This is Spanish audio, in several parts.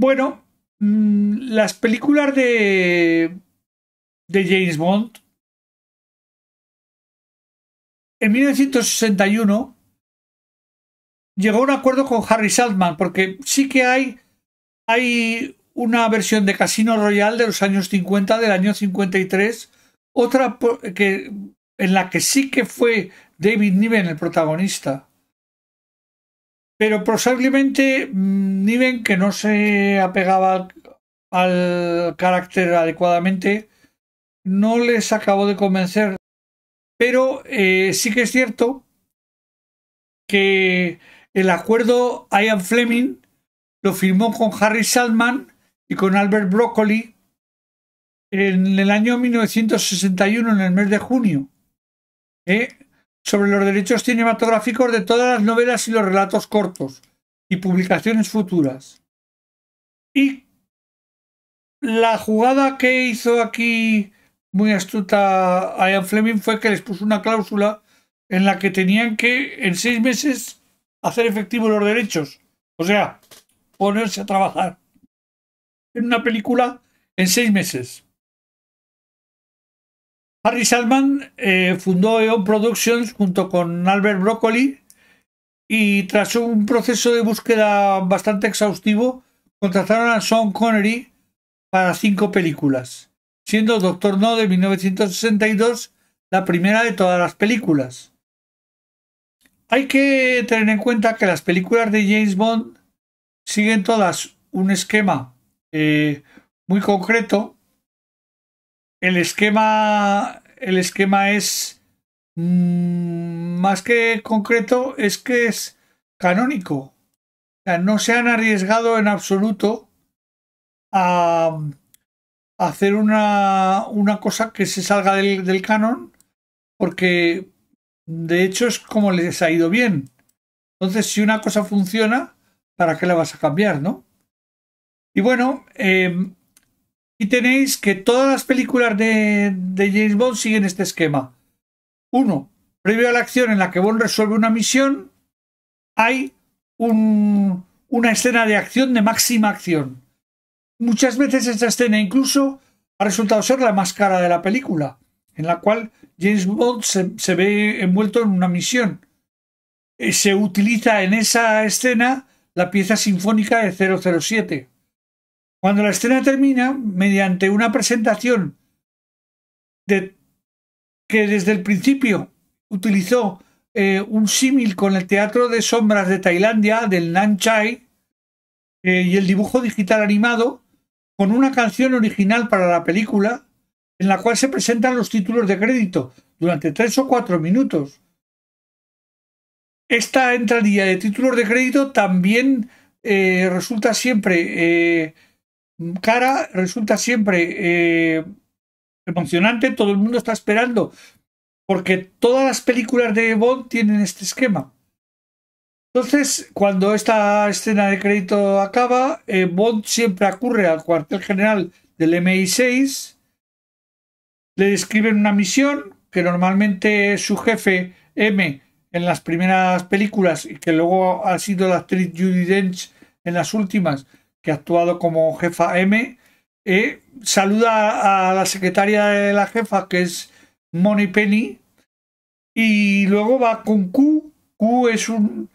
Bueno, mm, las películas de, James Bond. En 1961 llegó a un acuerdo con Harry Saltman, porque sí que hay, hay una versión de Casino Royale de los años 50, del año 53, otra que, en la que sí que fue David Niven el protagonista pero posiblemente mm, Niven que no se apegaba al, carácter adecuadamente no les acabó de convencer pero eh, sí que es cierto que el acuerdo Ian Fleming lo firmó con Harry Salman y con Albert Broccoli en el año 1961 en el mes de junio ¿eh? sobre los derechos cinematográficos de todas las novelas y los relatos cortos y publicaciones futuras. Y la jugada que hizo aquí muy astuta Ian Fleming fue que les puso una cláusula en la que tenían que en seis meses hacer efectivos los derechos. O sea, ponerse a trabajar en una película en seis meses. Harry Salman eh, fundó Eon Productions junto con Albert Broccoli y tras un proceso de búsqueda bastante exhaustivo, contrataron a Sean Connery para cinco películas, siendo Doctor No de 1962 la primera de todas las películas. Hay que tener en cuenta que las películas de James Bond siguen todas un esquema eh, muy concreto el esquema, el esquema es mm, más que concreto, es que es canónico. O sea, no se han arriesgado en absoluto a, hacer una, una, cosa que se salga del, del canon, porque de hecho es como les ha ido bien. Entonces, si una cosa funciona, ¿para qué la vas a cambiar, no? Y bueno, em, y tenéis que todas las películas de, James Bond siguen este esquema. Uno, previo a la acción en la que Bond resuelve una misión, hay un, una escena de acción de máxima acción. Muchas veces esta escena incluso ha resultado ser la más cara de la película, en la cual James Bond se, se ve envuelto en una misión. Eh, se utiliza en esa escena la pieza sinfónica de 007. Cuando la escena termina, mediante una presentación que desde el principio utilizó eh, un símil con el teatro de sombras de Tailandia, del Nan Chai, eh, y el dibujo digital animado, con una canción original para la película, en la cual se presentan los títulos de crédito durante tres o cuatro minutos. Esta entrada de títulos de crédito también eh, resulta siempre cara resulta siempre eh, emocionante, todo el mundo está esperando, porque todas las películas de Bond tienen este esquema. Entonces, cuando esta escena de crédito acaba, eh, Bond siempre acurre al cuartel general del MI6, le describen una misión que normalmente su jefe M en las primeras películas y que luego ha sido la actriz Judy Dench en las últimas, que ha actuado como jefa M, eh, saluda a la secretaria de la jefa, que es Moni Penny, y luego va con Q. Q es un,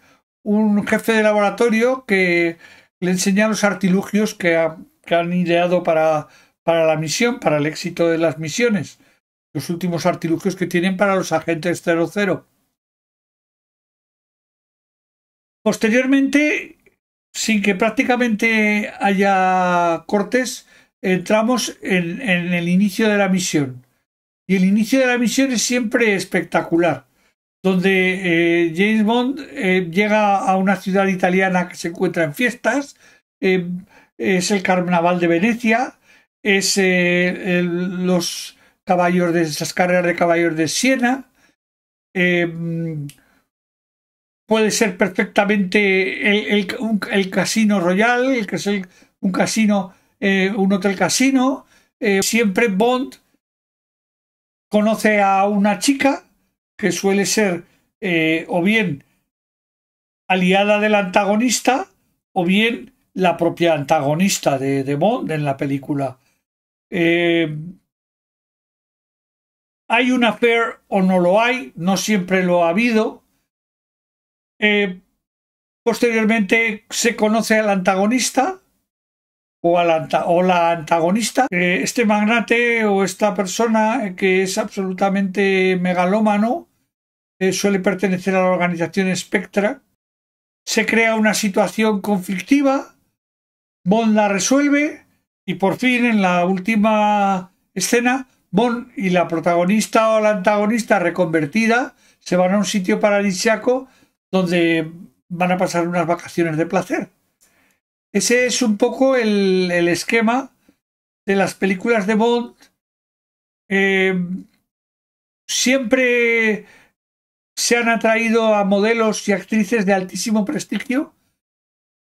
un jefe de laboratorio que le enseña los artilugios que, han ideado para, para la misión, para el éxito de las misiones. Los últimos artilugios que tienen para los agentes 00. Posteriormente sin que prácticamente haya cortes, entramos en, el inicio de la misión. Y el inicio de la misión es siempre espectacular, donde eh, James Bond eh, llega a una ciudad italiana que se encuentra en fiestas, eh, es el carnaval de Venecia, es el, los caballos de esas carreras de caballos de Siena, puede ser perfectamente el, casino royal, el que es un casino, eh, un hotel casino. Eh, siempre Bond conoce a una chica que suele ser eh, o bien aliada del antagonista o bien la propia antagonista de, Bond en la película. ¿Hay una affair o no lo hay? No siempre lo ha habido. Eh, posteriormente se conoce al antagonista o, la antagonista. Eh, este magnate o esta persona que es absolutamente megalómano eh, suele pertenecer a la organización Spectra. Se crea una situación conflictiva, Bond la resuelve y por fin en la última escena Bond y la protagonista o la antagonista reconvertida se van a un sitio paradisiaco donde van a pasar unas vacaciones de placer. Ese es un poco el, esquema de las películas de Bond. Eh, siempre se han atraído a modelos y actrices de altísimo prestigio.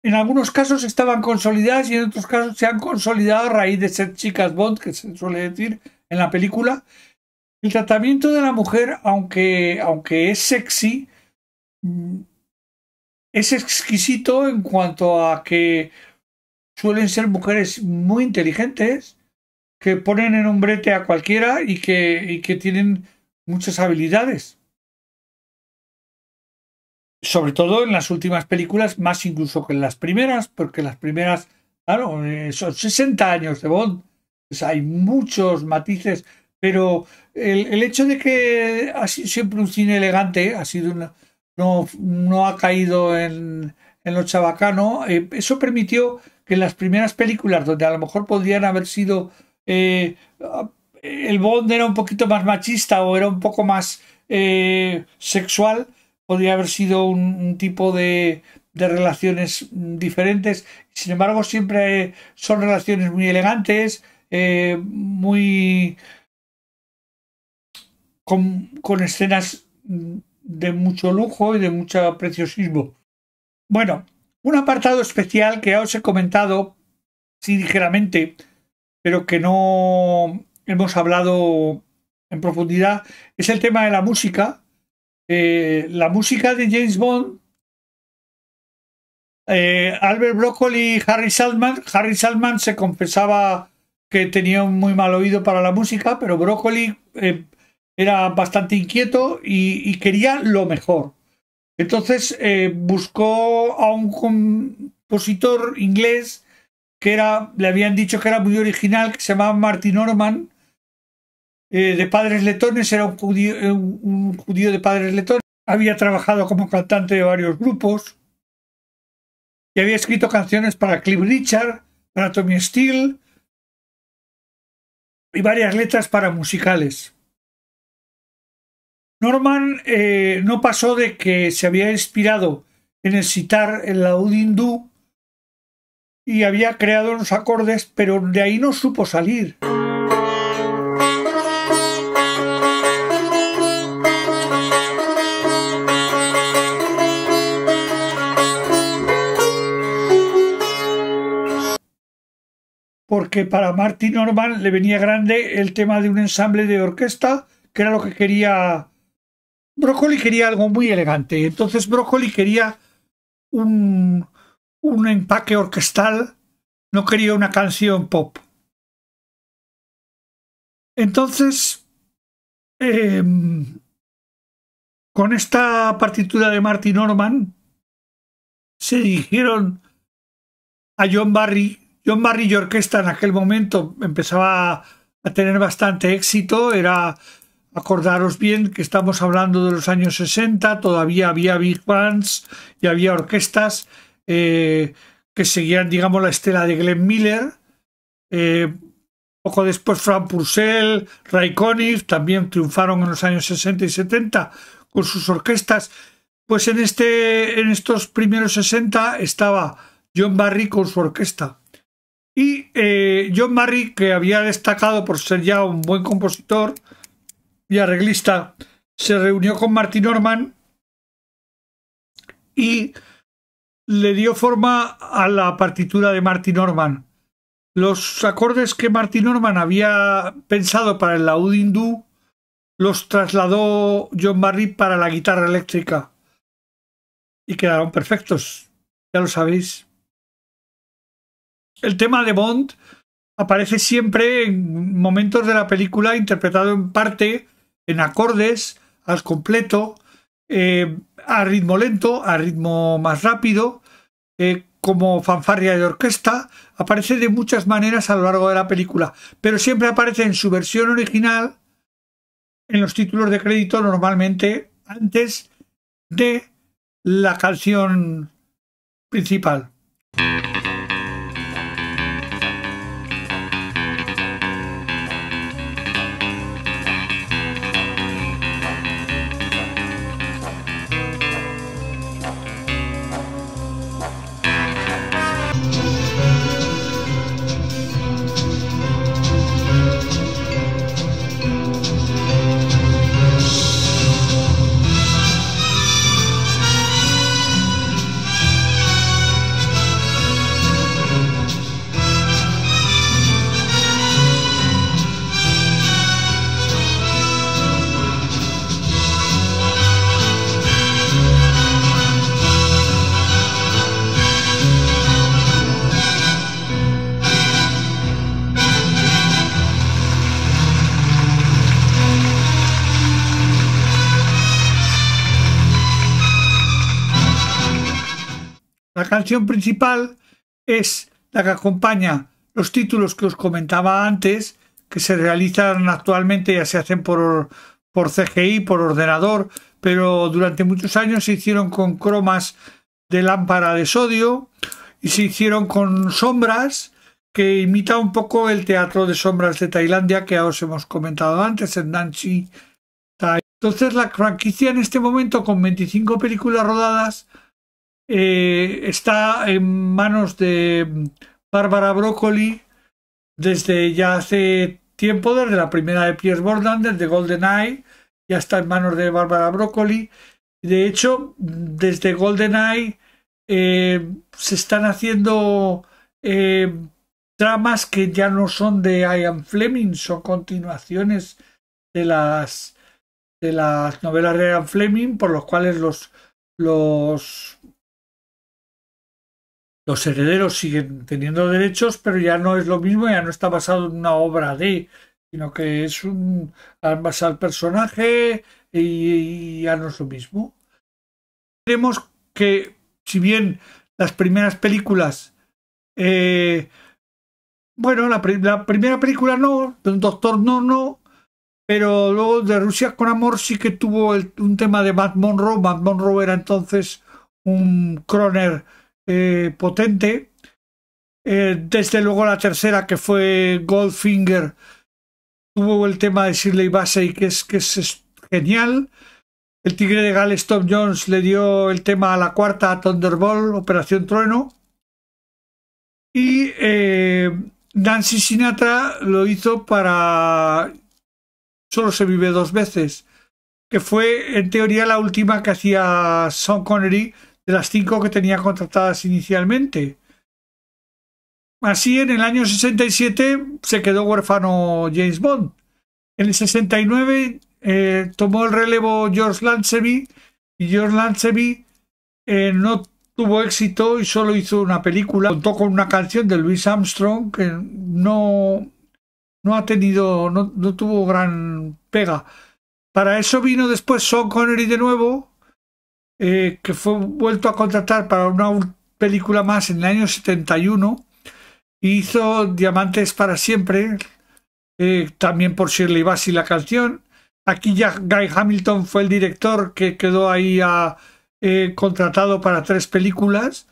En algunos casos estaban consolidadas y en otros casos se han consolidado a raíz de ser chicas Bond, que se suele decir en la película. El tratamiento de la mujer, aunque, aunque es sexy, Mm, es exquisito en cuanto a que suelen ser mujeres muy inteligentes que ponen en un a cualquiera y que, tienen muchas habilidades. Sobre todo en las últimas películas, más incluso que en las primeras, porque las primeras, claro, eh, son 60 años de Bond. hay muchos matices, pero el, el hecho de que ha sido siempre un cine elegante, ha sido una, no, ha caído en, lo chabacano. Eh, eso permitió que las primeras películas, donde a lo mejor podrían haber sido. Eh, el Bond era un poquito más machista o era un poco más eh, sexual, podría haber sido un, tipo de, relaciones diferentes. Sin embargo, siempre son relaciones muy elegantes, muy. con escenas de mucho lujo y de mucho preciosismo. Bueno, un apartado especial que os he comentado, sí ligeramente, pero que no hemos hablado en profundidad, es el tema de la música. Eh, la música de James Bond, eh, Albert Broccoli y Harry Saltman Harry Saltman se confesaba que tenía un muy mal oído para la música, pero Broccoli eh, era bastante inquieto y, quería lo mejor. Entonces eh, buscó a un compositor inglés que era, le habían dicho que era muy original, que se llamaba Martin Orman, eh, de padres letones, era un judío, eh, un judío de padres letones, había trabajado como cantante de varios grupos y había escrito canciones para Cliff Richard, para Tommy Steele y varias letras para musicales. Norman eh, no pasó de que se había inspirado en el citar el la hindú y había creado unos acordes, pero de ahí no supo salir. porque para Martin Norman le venía grande el tema de un ensamble de orquesta, que era lo que quería Broccoli quería algo muy elegante. Entonces Broccoli quería un, un empaque orquestal, no quería una canción pop. Entonces, em, con esta partitura de Martin Norman, se dirigieron a John Barry. John Barry y orquesta en aquel momento empezaba a tener bastante éxito, era Acordaros bien que estamos hablando de los años 60, todavía había big bands y había orquestas eh, que seguían, digamos, la estela de Glenn Miller. Eh, poco después Frank Purcell, Ray Conniff también triunfaron en los años 60 y 70 con sus orquestas. Pues en, este, en estos primeros 60 estaba John Barry con su orquesta. Y eh, John Barry, que había destacado por ser ya un buen compositor, y arreglista, se reunió con Martin Norman y le dio forma a la partitura de Martin Norman. Los acordes que Martin Norman había pensado para el laúd hindú los trasladó John Barry para la guitarra eléctrica y quedaron perfectos, ya lo sabéis. El tema de Bond aparece siempre en momentos de la película interpretado en parte en acordes, al completo, eh, a ritmo lento, a ritmo más rápido, eh, como fanfarria de orquesta, aparece de muchas maneras a lo largo de la película, pero siempre aparece en su versión original, en los títulos de crédito normalmente antes de la canción principal. canción principal es la que acompaña los títulos que os comentaba antes, que se realizan actualmente, ya se hacen por, por CGI, por ordenador, pero durante muchos años se hicieron con cromas de lámpara de sodio y se hicieron con sombras que imita un poco el teatro de sombras de Tailandia que os hemos comentado antes en Nancy. Entonces la franquicia en este momento con 25 películas rodadas eh, está en manos de Bárbara Broccoli desde ya hace tiempo, desde la primera de Piers Borden, desde GoldenEye, ya está en manos de Bárbara Broccoli. De hecho, desde GoldenEye eh, se están haciendo eh, tramas que ya no son de Ian Fleming, son continuaciones de las de las novelas de Ian Fleming, por los cuales los, los los herederos siguen teniendo derechos, pero ya no es lo mismo, ya no está basado en una obra de, sino que es un almas al personaje y, ya no es lo mismo. creemos que, si bien las primeras películas, eh, bueno, la, primera película no, de doctor no, no, pero luego de Rusia con Amor sí que tuvo un tema de Matt Monroe. Matt Monroe era entonces un croner eh, potente. Eh, desde luego la tercera, que fue Goldfinger, tuvo el tema de Shirley Bassey, que es, que es, genial. El Tigre de Gales, Tom Jones, le dio el tema a la cuarta, a Thunderbolt, Operación Trueno. Y eh, Nancy Sinatra lo hizo para Solo se vive dos veces, que fue en teoría la última que hacía Sean Connery de las cinco que tenía contratadas inicialmente. Así, en el año 67 se quedó huérfano James Bond. En el 69 eh, tomó el relevo George Lanceby y George Lanceby eh, no tuvo éxito y solo hizo una película. Contó con una canción de Louis Armstrong que no, no ha tenido, no, no tuvo gran pega. Para eso vino después Sean Connery de nuevo eh, que fue vuelto a contratar para una película más en el año 71. Hizo Diamantes para siempre, eh, también por Shirley Bassey la canción. Aquí ya Guy Hamilton fue el director que quedó ahí ah, eh, contratado para tres películas.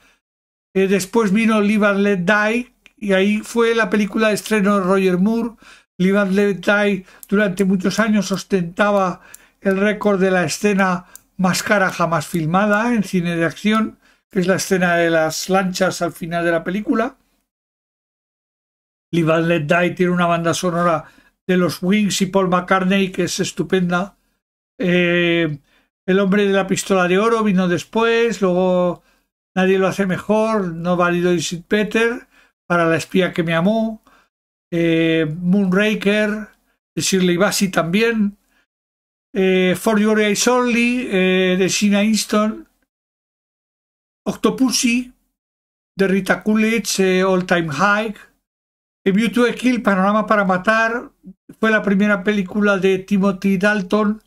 después vino Live and Let Die y ahí fue la película de estreno de Roger Moore. Live and Let Die durante muchos años ostentaba el récord de la escena más cara jamás filmada en cine de acción, que es la escena de las lanchas al final de la película. Levan Die tiene una banda sonora de los Wings y Paul McCartney que es estupenda. Eh, el hombre de la pistola de oro vino después, luego Nadie lo hace mejor, No válido Is It Better, Para la espía que me amó, eh, Moonraker, de Shirley Bassey también, eh, For Your Eyes Only, eh, de Sina Easton, Octopussy, de Rita Coolidge, eh, All Time High, A View to Kill, Panorama para Matar, fue la primera película de Timothy Dalton,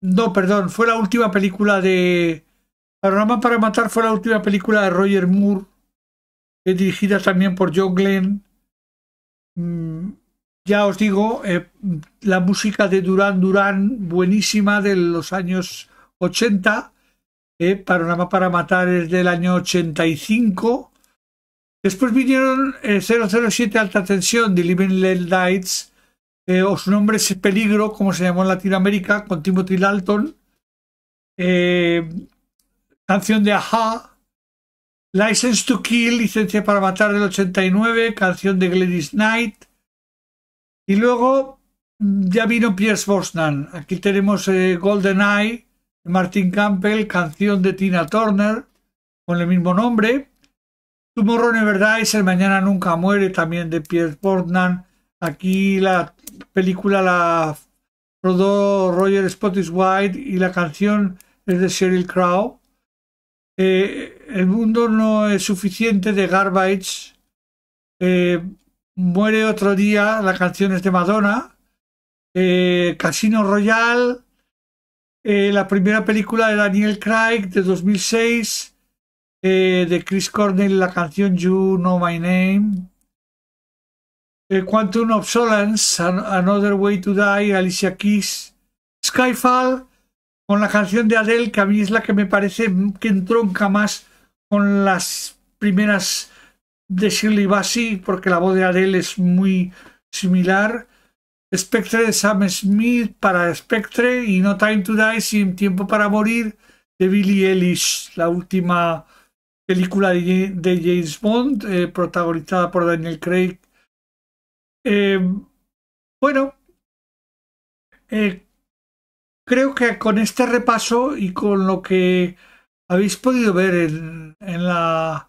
no, perdón, fue la última película de... Panorama para Matar fue la última película de Roger Moore, dirigida también por John Glenn. Mm, ya os digo, eh, la música de Durán Durán, buenísima de los años 80, eh, Panorama para Matar es del año 85. Después vinieron 007 eh, Alta Tensión de Living Little eh, o su nombre es Peligro, como se llamó en Latinoamérica, con Timothy Dalton. canción de Aja, License to Kill, Licencia para Matar del 89, canción de Gladys Knight. Y luego ya vino Pierce Brosnan. Aquí tenemos eh, Golden Eye, Martin Campbell, canción de Tina Turner con el mismo nombre. Tomorrow Never Dies, El Mañana Nunca Muere, también de Pierce Brosnan. Aquí la película la rodó Roger White y la canción es de Sheryl Crow. Eh, el mundo no es suficiente de Garbage. Eh, Muere otro día, la canción es de Madonna. Eh, Casino Royal. Eh, la primera película de Daniel Craig de 2006. Eh, de Chris Cornell, la canción You Know My Name. Quantum of Solace, Another Way to Die, Alicia Keys. Skyfall, con la canción de Adele, que a mí es la que me parece que entronca más con las primeras de Shirley Bassey, porque la voz de Adele es muy similar. Spectre de Sam Smith para Spectre y No Time to Die, Sin Tiempo para Morir de Billie Ellis la última película de James Bond, eh, protagonizada por Daniel Craig. Eh, bueno, eh, creo que con este repaso y con lo que habéis podido ver en la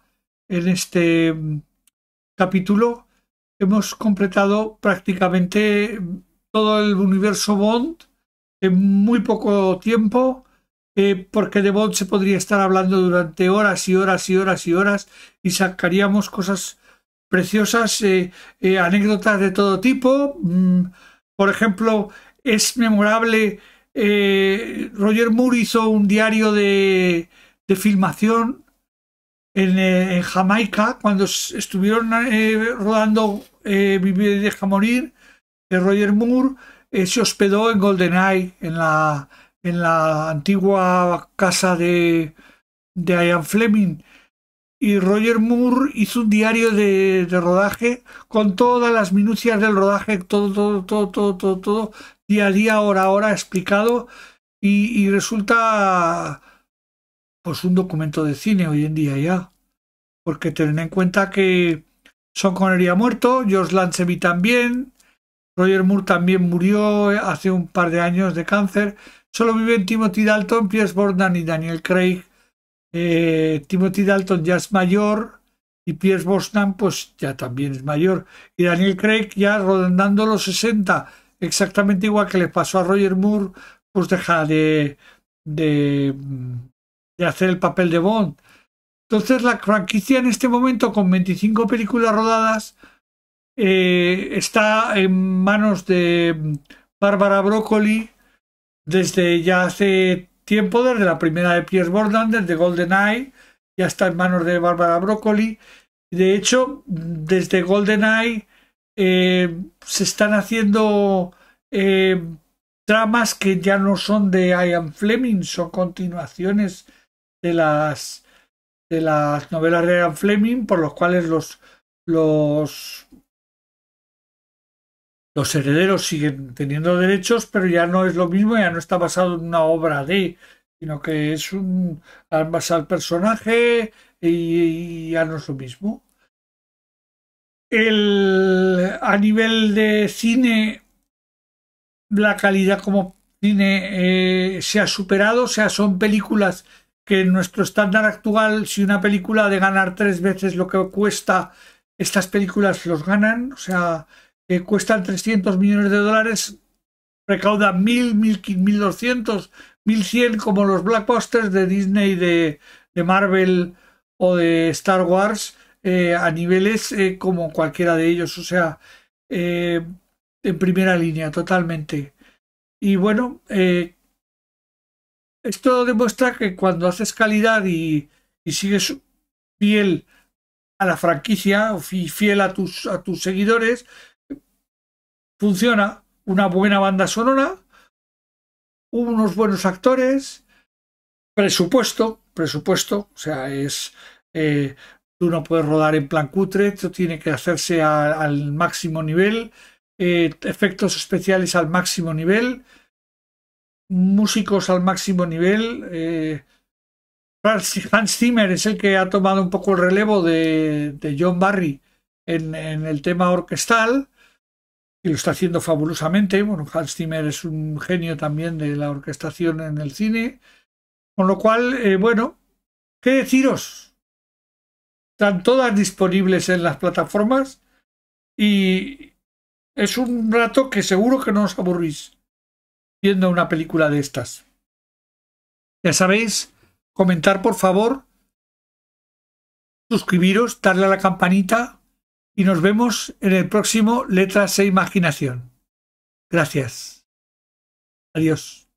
en este mm, capítulo hemos completado prácticamente mm, todo el universo Bond en muy poco tiempo, eh, porque de Bond se podría estar hablando durante horas y horas y horas y horas y sacaríamos cosas preciosas, eh, eh, anécdotas de todo tipo. Mm, por ejemplo, es memorable, Roger Moore hizo un diario de filmación eh, en, Jamaica, cuando estuvieron eh, rodando eh, Vivir y Deja Morir, Roger Moore, se hospedó en GoldenEye, en la, en la antigua casa de, de Ian Fleming. Y Roger Moore hizo un diario de, rodaje con todas las minucias del rodaje, todo, todo, todo, todo, todo, día a día, hora a hora, explicado. y resulta pues un documento de cine hoy en día ya. Porque tened en cuenta que son Connery ha muerto, George Lanceby también, Roger Moore también murió hace un par de años de cáncer. Solo viven Timothy Dalton, Pierce Brosnan y Daniel Craig. Eh, Timothy Dalton ya es mayor y Pierce Brosnan pues ya también es mayor. Y Daniel Craig ya rodando los 60, exactamente igual que le pasó a Roger Moore, pues deja de, de de hacer el papel de Bond. Entonces la franquicia en este momento, con 25 películas rodadas, eh, está en manos de Bárbara Broccoli desde ya hace tiempo, desde la primera de Pierce Bordán desde GoldenEye, ya está en manos de Bárbara Broccoli. De hecho, desde GoldenEye eh, se están haciendo eh, tramas que ya no son de Ian Fleming, son continuaciones de las, de las novelas de Ian Fleming, por los cuales los, los, los herederos siguen teniendo derechos, pero ya no es lo mismo, ya no está basado en una obra de, sino que es un al personaje y, ya no es lo mismo. El, a nivel de cine, la calidad como cine eh, se ha superado, o sea, son películas que nuestro estándar actual, si una película de ganar tres veces lo que cuesta, estas películas los ganan, o sea, que cuestan 300 millones de dólares, mil 1000, mil 1100 como los blockbusters de Disney, de, de Marvel o de Star Wars, eh, a niveles eh, como cualquiera de ellos, o sea, eh, en primera línea totalmente. Y bueno, eh, esto demuestra que cuando haces calidad y, y sigues fiel a la franquicia y fiel a tus, a tus seguidores, funciona una buena banda sonora, unos buenos actores, presupuesto, presupuesto, o sea, es... Eh, tú no puedes rodar en plan cutre, esto tiene que hacerse al máximo nivel, eh, efectos especiales al máximo nivel, músicos al máximo nivel. Hans eh, Zimmer es el que ha tomado un poco el relevo de, John Barry en, el tema orquestal y lo está haciendo fabulosamente. Bueno, Hans Zimmer es un genio también de la orquestación en el cine. Con lo cual, eh, bueno, ¿qué deciros? Están todas disponibles en las plataformas y es un rato que seguro que no os aburrís viendo una película de estas. Ya sabéis, comentar por favor, suscribiros, darle a la campanita y nos vemos en el próximo Letras e Imaginación. Gracias. Adiós.